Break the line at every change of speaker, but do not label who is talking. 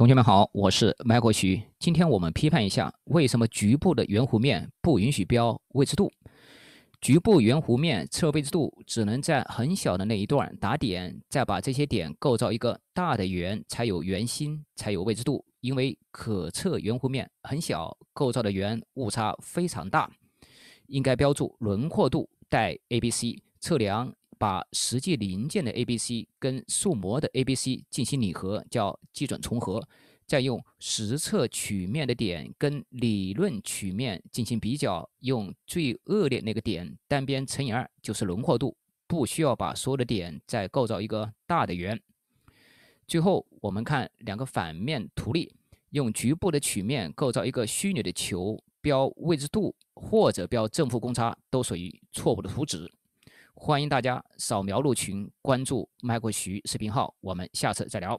同学们好，我是麦国徐。今天我们批判一下，为什么局部的圆弧面不允许标位置度？局部圆弧面测位置度只能在很小的那一段打点，再把这些点构造一个大的圆，才有圆心，才有位置度。因为可测圆弧面很小，构造的圆误差非常大，应该标注轮廓度带 A、B、C 测量。把实际零件的 A、B、C 跟数模的 A、B、C 进行拟合，叫基准重合，再用实测曲面的点跟理论曲面进行比较，用最恶劣那个点单边乘以二就是轮廓度，不需要把所有的点再构造一个大的圆。最后我们看两个反面图例，用局部的曲面构造一个虚拟的球标位置度或者标正负公差，都属于错误的图纸。欢迎大家扫描入群，关注麦克徐视频号，我们下次再聊。